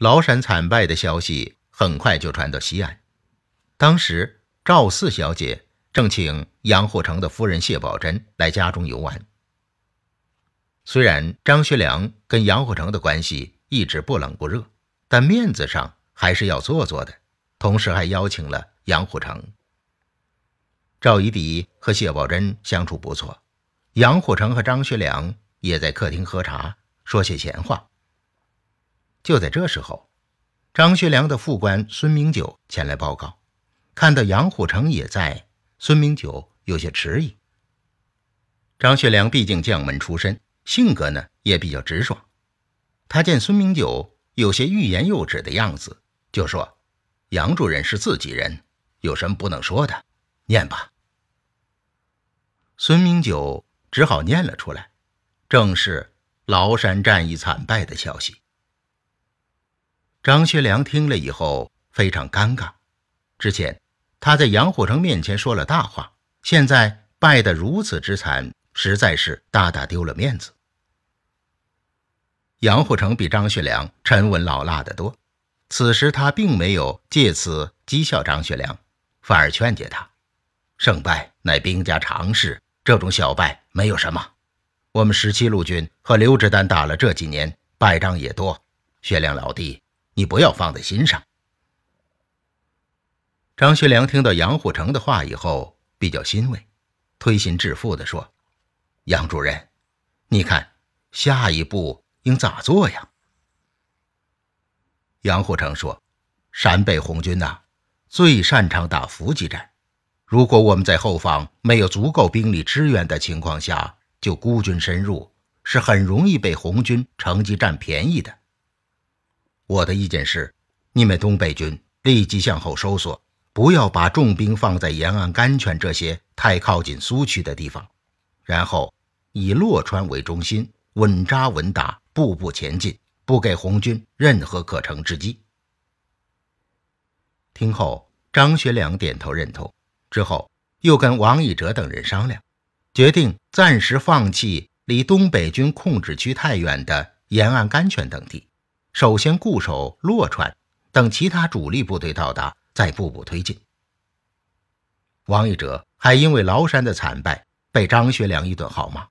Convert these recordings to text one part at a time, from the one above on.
崂山惨败的消息很快就传到西安。当时赵四小姐正请杨虎城的夫人谢宝珍来家中游玩。虽然张学良跟杨虎城的关系一直不冷不热，但面子上还是要做作的，同时还邀请了杨虎城。赵一荻和谢宝珍相处不错，杨虎城和张学良也在客厅喝茶，说些闲话。就在这时候，张学良的副官孙明九前来报告，看到杨虎城也在，孙明九有些迟疑。张学良毕竟将门出身，性格呢也比较直爽。他见孙明九有些欲言又止的样子，就说：“杨主任是自己人，有什么不能说的？念吧。”孙明九只好念了出来，正是崂山战役惨败的消息。张学良听了以后非常尴尬，之前他在杨虎城面前说了大话，现在败得如此之惨，实在是大大丢了面子。杨虎城比张学良沉稳老辣得多，此时他并没有借此讥笑张学良，反而劝解他：“胜败乃兵家常事，这种小败没有什么。我们十七路军和刘志丹打了这几年，败仗也多，学良老弟。”你不要放在心上。张学良听到杨虎城的话以后，比较欣慰，推心置腹的说：“杨主任，你看下一步应咋做呀？”杨虎城说：“陕北红军呐，最擅长打伏击战。如果我们在后方没有足够兵力支援的情况下，就孤军深入，是很容易被红军乘机占便宜的。”我的意见是，你们东北军立即向后收缩，不要把重兵放在沿岸甘泉这些太靠近苏区的地方，然后以洛川为中心，稳扎稳打，步步前进，不给红军任何可乘之机。听后，张学良点头认同，之后又跟王以哲等人商量，决定暂时放弃离东北军控制区太远的沿岸甘泉等地。首先固守洛川，等其他主力部队到达，再步步推进。王一哲还因为崂山的惨败被张学良一顿好骂。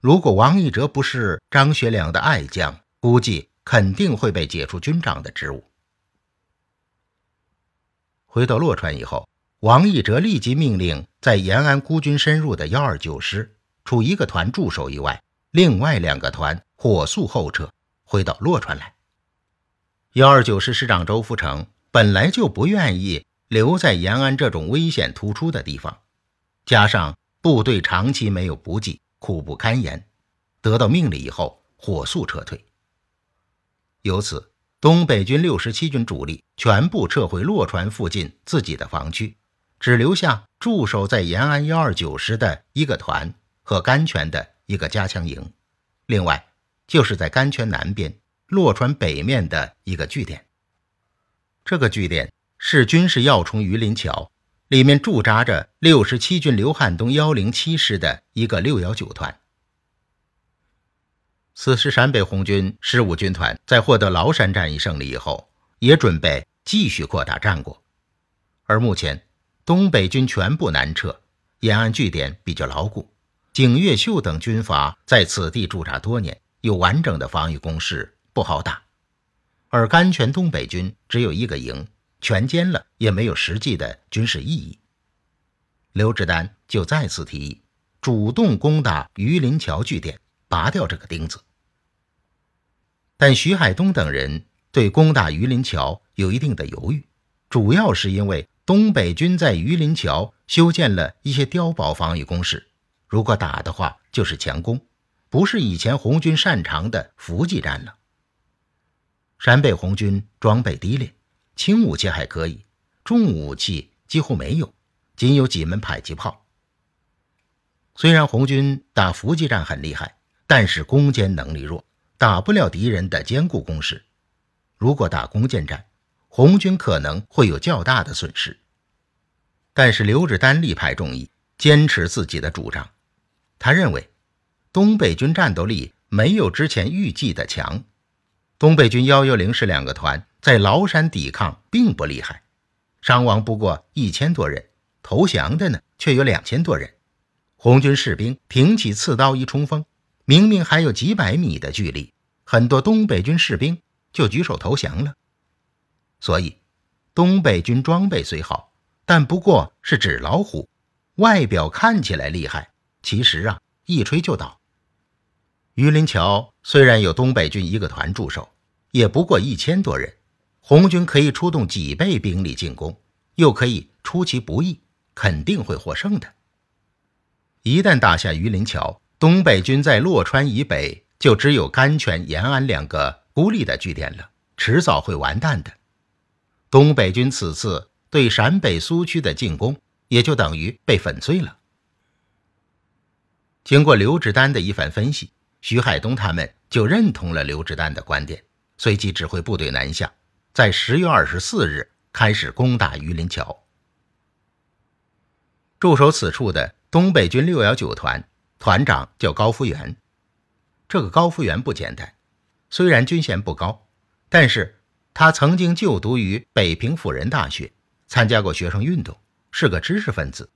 如果王一哲不是张学良的爱将，估计肯定会被解除军长的职务。回到洛川以后，王一哲立即命令在延安孤军深入的幺二九师，除一个团驻守以外，另外两个团火速后撤，回到洛川来。幺二九师师长周福成本来就不愿意留在延安这种危险突出的地方，加上部队长期没有补给，苦不堪言。得到命令以后，火速撤退。由此，东北军六十七军主力全部撤回洛川附近自己的防区，只留下驻守在延安幺二九师的一个团和甘泉的一个加强营，另外就是在甘泉南边。洛川北面的一个据点，这个据点是军事要冲榆林桥，里面驻扎着六十七军刘汉东幺零七师的一个六幺九团。此时，陕北红军十五军团在获得崂山战役胜利以后，也准备继续扩大战果。而目前，东北军全部南撤，延安据点比较牢固，景岳秀等军阀在此地驻扎多年，有完整的防御工事。不好打，而甘泉东北军只有一个营，全歼了也没有实际的军事意义。刘志丹就再次提议主动攻打榆林桥据点，拔掉这个钉子。但徐海东等人对攻打榆林桥有一定的犹豫，主要是因为东北军在榆林桥修建了一些碉堡防御工事，如果打的话就是强攻，不是以前红军擅长的伏击战了。陕北红军装备低劣，轻武器还可以，重武器几乎没有，仅有几门迫击炮。虽然红军打伏击战很厉害，但是攻坚能力弱，打不了敌人的坚固工事。如果打攻坚战，红军可能会有较大的损失。但是刘志丹力排众议，坚持自己的主张。他认为，东北军战斗力没有之前预计的强。东北军幺幺零师两个团，在崂山抵抗并不厉害，伤亡不过一千多人，投降的呢却有两千多人。红军士兵挺起刺刀一冲锋，明明还有几百米的距离，很多东北军士兵就举手投降了。所以，东北军装备虽好，但不过是纸老虎，外表看起来厉害，其实啊一吹就倒。榆林桥虽然有东北军一个团驻守。也不过一千多人，红军可以出动几倍兵力进攻，又可以出其不意，肯定会获胜的。一旦打下榆林桥，东北军在洛川以北就只有甘泉、延安两个孤立的据点了，迟早会完蛋的。东北军此次对陕北苏区的进攻，也就等于被粉碎了。经过刘志丹的一番分析，徐海东他们就认同了刘志丹的观点。随即指挥部队南下，在十月二十四日开始攻打榆林桥。驻守此处的东北军六幺九团团长叫高福源，这个高福源不简单，虽然军衔不高，但是他曾经就读于北平辅仁大学，参加过学生运动，是个知识分子。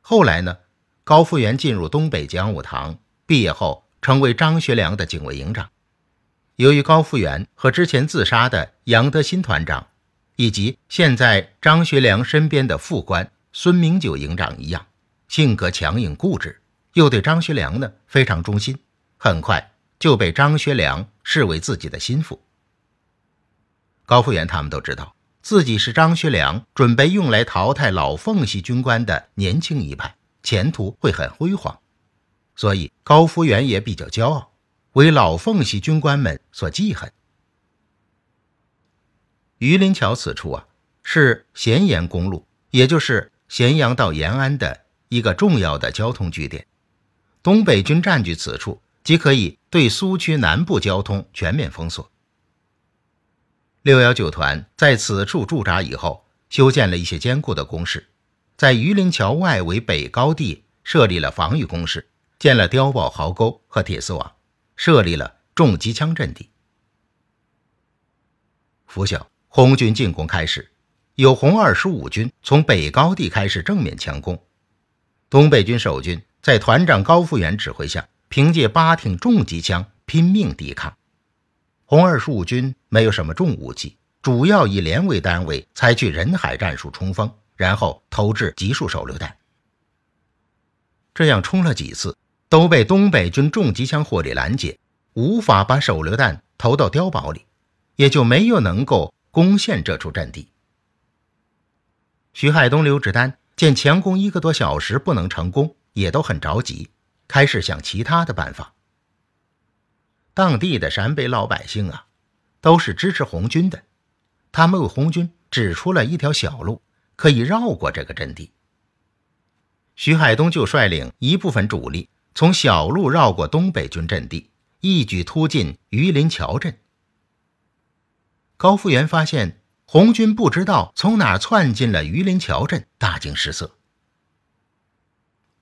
后来呢，高福源进入东北讲武堂，毕业后成为张学良的警卫营长。由于高福元和之前自杀的杨德新团长，以及现在张学良身边的副官孙明九营长一样，性格强硬固执，又对张学良呢非常忠心，很快就被张学良视为自己的心腹。高副元他们都知道自己是张学良准备用来淘汰老奉系军官的年轻一派，前途会很辉煌，所以高福元也比较骄傲。为老奉系军官们所记恨。榆林桥此处啊，是咸盐公路，也就是咸阳到延安的一个重要的交通据点。东北军占据此处，即可以对苏区南部交通全面封锁。六幺九团在此处驻扎以后，修建了一些坚固的工事，在榆林桥外围北高地设立了防御工事，建了碉堡、壕沟和铁丝网。设立了重机枪阵地。拂晓，红军进攻开始，有红二十五军从北高地开始正面强攻。东北军守军在团长高福源指挥下，凭借八挺重机枪拼命抵抗。红二十五军没有什么重武器，主要以连为单位采取人海战术冲锋，然后投掷集束手榴弹。这样冲了几次。都被东北军重机枪火力拦截，无法把手榴弹投到碉堡里，也就没有能够攻陷这处阵地。徐海东、刘志丹见强攻一个多小时不能成功，也都很着急，开始想其他的办法。当地的陕北老百姓啊，都是支持红军的，他们为红军指出了一条小路，可以绕过这个阵地。徐海东就率领一部分主力。从小路绕过东北军阵地，一举突进榆林桥镇。高复元发现红军不知道从哪窜进了榆林桥镇，大惊失色。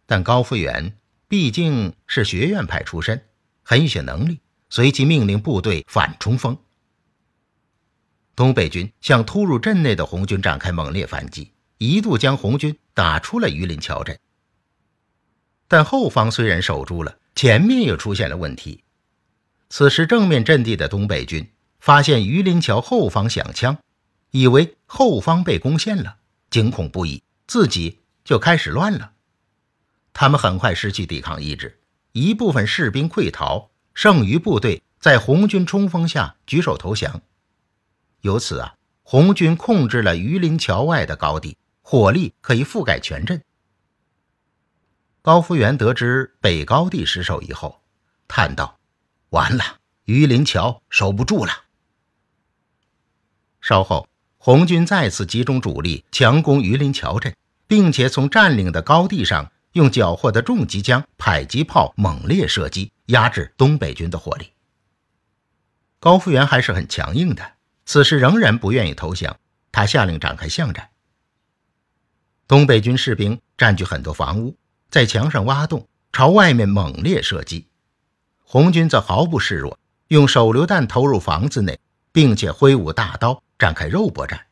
但高复元毕竟是学院派出身，很有能力，随即命令部队反冲锋。东北军向突入镇内的红军展开猛烈反击，一度将红军打出了榆林桥镇。但后方虽然守住了，前面又出现了问题。此时正面阵地的东北军发现榆林桥后方响枪，以为后方被攻陷了，惊恐不已，自己就开始乱了。他们很快失去抵抗意志，一部分士兵溃逃，剩余部队在红军冲锋下举手投降。由此啊，红军控制了榆林桥外的高地，火力可以覆盖全镇。高福源得知北高地失守以后，叹道：“完了，榆林桥守不住了。”稍后，红军再次集中主力强攻榆林桥镇，并且从占领的高地上用缴获的重机枪、迫击炮猛烈射击，压制东北军的火力。高福源还是很强硬的，此时仍然不愿意投降，他下令展开巷战。东北军士兵占据很多房屋。在墙上挖洞，朝外面猛烈射击；红军则毫不示弱，用手榴弹投入房子内，并且挥舞大刀展开肉搏战。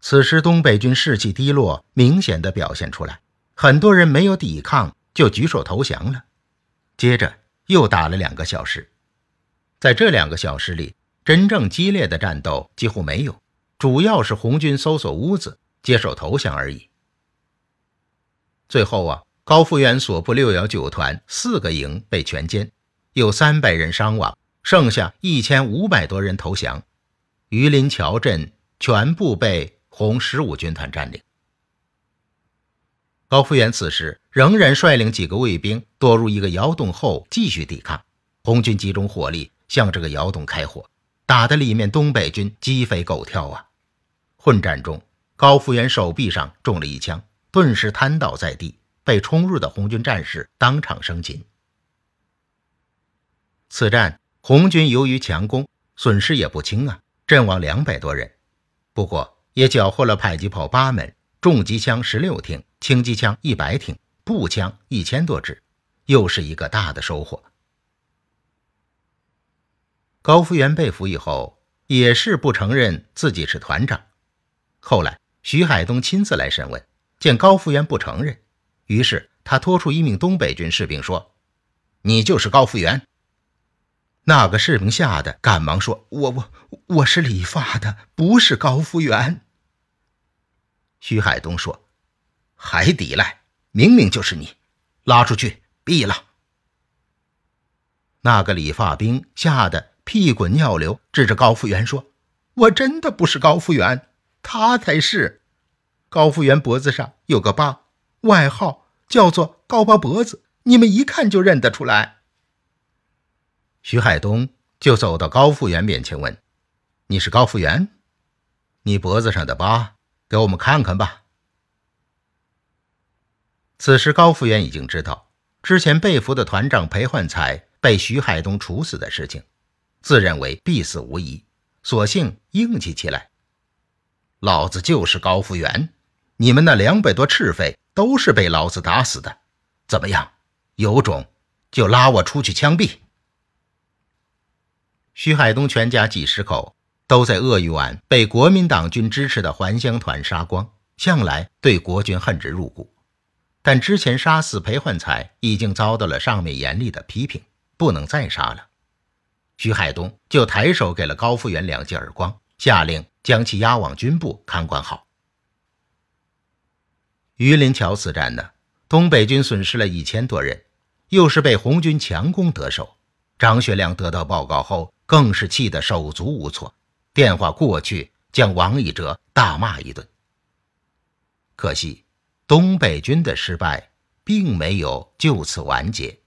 此时，东北军士气低落，明显的表现出来，很多人没有抵抗就举手投降了。接着又打了两个小时，在这两个小时里，真正激烈的战斗几乎没有，主要是红军搜索屋子、接受投降而已。最后啊，高福源所部六幺九团四个营被全歼，有三百人伤亡，剩下一千五百多人投降。榆林桥镇全部被红十五军团占领。高福源此时仍然率领几个卫兵躲入一个窑洞后继续抵抗。红军集中火力向这个窑洞开火，打得里面东北军鸡飞狗跳啊！混战中，高福源手臂上中了一枪。顿时瘫倒在地，被冲入的红军战士当场生擒。此战红军由于强攻，损失也不轻啊，阵亡两百多人，不过也缴获了迫击炮八门、重机枪十六挺、轻机枪一百挺、步枪一千多支，又是一个大的收获。高福源被俘以后，也是不承认自己是团长，后来徐海东亲自来审问。见高福源不承认，于是他拖出一名东北军士兵说：“你就是高福源。”那个士兵吓得赶忙说：“我我我是理发的，不是高福源。”徐海东说：“还抵赖？明明就是你！拉出去毙了！”那个理发兵吓得屁滚尿流，指着高福源说：“我真的不是高福源，他才是。”高副员脖子上有个疤，外号叫做“高疤脖子”，你们一看就认得出来。徐海东就走到高副员面前问：“你是高副员？你脖子上的疤给我们看看吧。”此时，高副源已经知道之前被俘的团长裴焕才被徐海东处死的事情，自认为必死无疑，索性硬气起来：“老子就是高副源。你们那两百多赤匪都是被老子打死的，怎么样？有种就拉我出去枪毙！徐海东全家几十口都在鄂豫皖被国民党军支持的还乡团杀光，向来对国军恨之入骨。但之前杀死裴焕才已经遭到了上面严厉的批评，不能再杀了。徐海东就抬手给了高副元两记耳光，下令将其押往军部看管好。榆林桥此战呢，东北军损失了一千多人，又是被红军强攻得手。张学良得到报告后，更是气得手足无措，电话过去将王以哲大骂一顿。可惜，东北军的失败并没有就此完结。